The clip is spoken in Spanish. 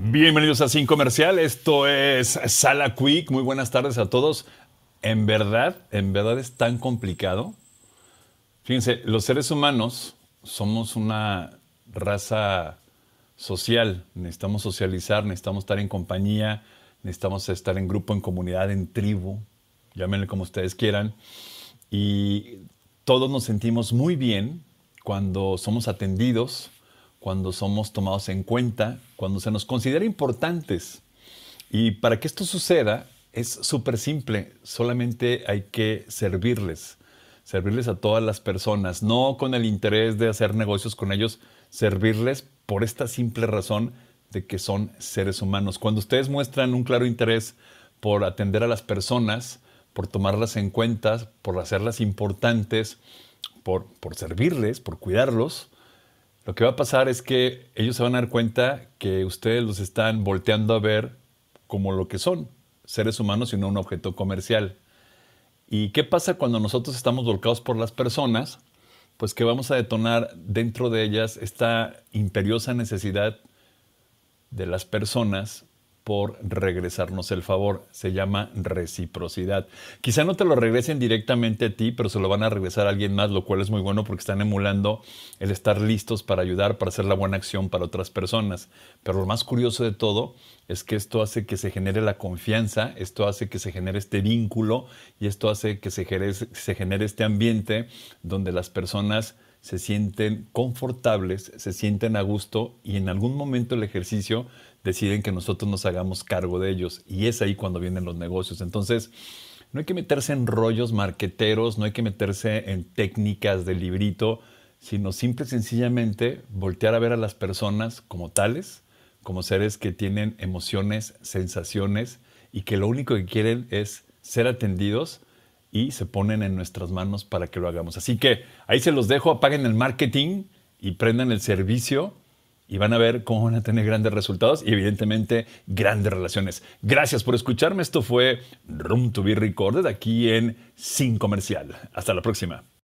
Bienvenidos a Sin Comercial, esto es Sala Quick, muy buenas tardes a todos. En verdad, en verdad es tan complicado. Fíjense, los seres humanos somos una raza social, necesitamos socializar, necesitamos estar en compañía, necesitamos estar en grupo, en comunidad, en tribu, llámenle como ustedes quieran. Y todos nos sentimos muy bien cuando somos atendidos, cuando somos tomados en cuenta, cuando se nos considera importantes. Y para que esto suceda es súper simple, solamente hay que servirles, servirles a todas las personas, no con el interés de hacer negocios con ellos, servirles por esta simple razón de que son seres humanos. Cuando ustedes muestran un claro interés por atender a las personas, por tomarlas en cuenta, por hacerlas importantes, por, por servirles, por cuidarlos, lo que va a pasar es que ellos se van a dar cuenta que ustedes los están volteando a ver como lo que son, seres humanos y no un objeto comercial. ¿Y qué pasa cuando nosotros estamos volcados por las personas? Pues que vamos a detonar dentro de ellas esta imperiosa necesidad de las personas por regresarnos el favor. Se llama reciprocidad. Quizá no te lo regresen directamente a ti, pero se lo van a regresar a alguien más, lo cual es muy bueno porque están emulando el estar listos para ayudar, para hacer la buena acción para otras personas. Pero lo más curioso de todo es que esto hace que se genere la confianza, esto hace que se genere este vínculo y esto hace que se genere, este ambiente donde las personas se sienten confortables, se sienten a gusto y en algún momento el ejercicio deciden que nosotros nos hagamos cargo de ellos. Y es ahí cuando vienen los negocios. Entonces, no hay que meterse en rollos marqueteros, no hay que meterse en técnicas de librito, sino simple sencillamente voltear a ver a las personas como tales, como seres que tienen emociones, sensaciones y que lo único que quieren es ser atendidos y se ponen en nuestras manos para que lo hagamos. Así que ahí se los dejo, apaguen el marketing y prendan el servicio y van a ver cómo van a tener grandes resultados y evidentemente grandes relaciones. Gracias por escucharme. Esto fue Room to be Recorded aquí en Sin Comercial. Hasta la próxima.